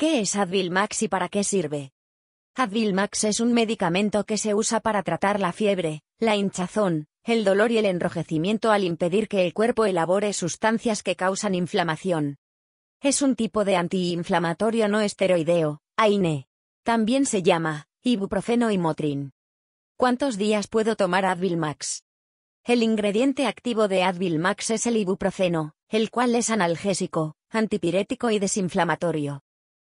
¿Qué es Advil Max y para qué sirve? Advil Max es un medicamento que se usa para tratar la fiebre, la hinchazón, el dolor y el enrojecimiento al impedir que el cuerpo elabore sustancias que causan inflamación. Es un tipo de antiinflamatorio no esteroideo, AINE. También se llama ibuprofeno y motrin. ¿Cuántos días puedo tomar Advil Max? El ingrediente activo de Advil Max es el ibuprofeno, el cual es analgésico, antipirético y desinflamatorio.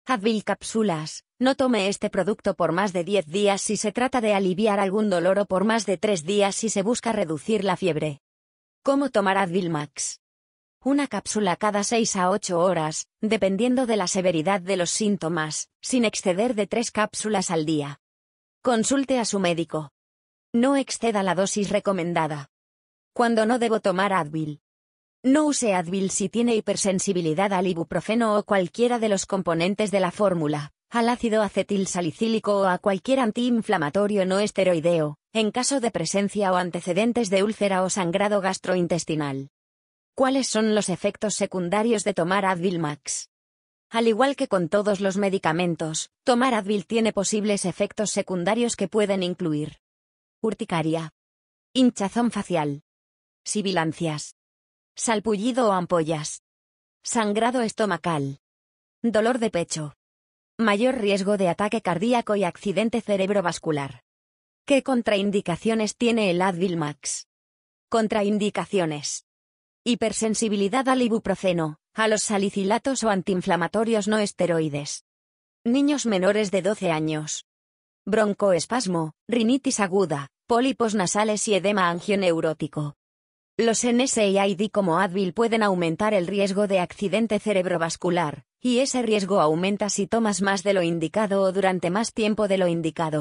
Advil cápsulas. No tome este producto por más de 10 días si se trata de aliviar algún dolor o por más de 3 días si se busca reducir la fiebre. ¿Cómo tomar Advil Max? Una cápsula cada 6 a 8 horas, dependiendo de la severidad de los síntomas, sin exceder de 3 cápsulas al día. Consulte a su médico. No exceda la dosis recomendada. Cuando no debo tomar Advil. No use Advil si tiene hipersensibilidad al ibuprofeno o cualquiera de los componentes de la fórmula, al ácido acetil salicílico o a cualquier antiinflamatorio no esteroideo, en caso de presencia o antecedentes de úlcera o sangrado gastrointestinal. ¿Cuáles son los efectos secundarios de tomar Advil Max? Al igual que con todos los medicamentos, tomar Advil tiene posibles efectos secundarios que pueden incluir urticaria, hinchazón facial, sibilancias, Salpullido o ampollas. Sangrado estomacal. Dolor de pecho. Mayor riesgo de ataque cardíaco y accidente cerebrovascular. ¿Qué contraindicaciones tiene el Advil Max? Contraindicaciones. Hipersensibilidad al ibuprofeno, a los salicilatos o antiinflamatorios no esteroides. Niños menores de 12 años. Broncoespasmo, rinitis aguda, pólipos nasales y edema angioneurótico. Los NSAID como Advil pueden aumentar el riesgo de accidente cerebrovascular, y ese riesgo aumenta si tomas más de lo indicado o durante más tiempo de lo indicado.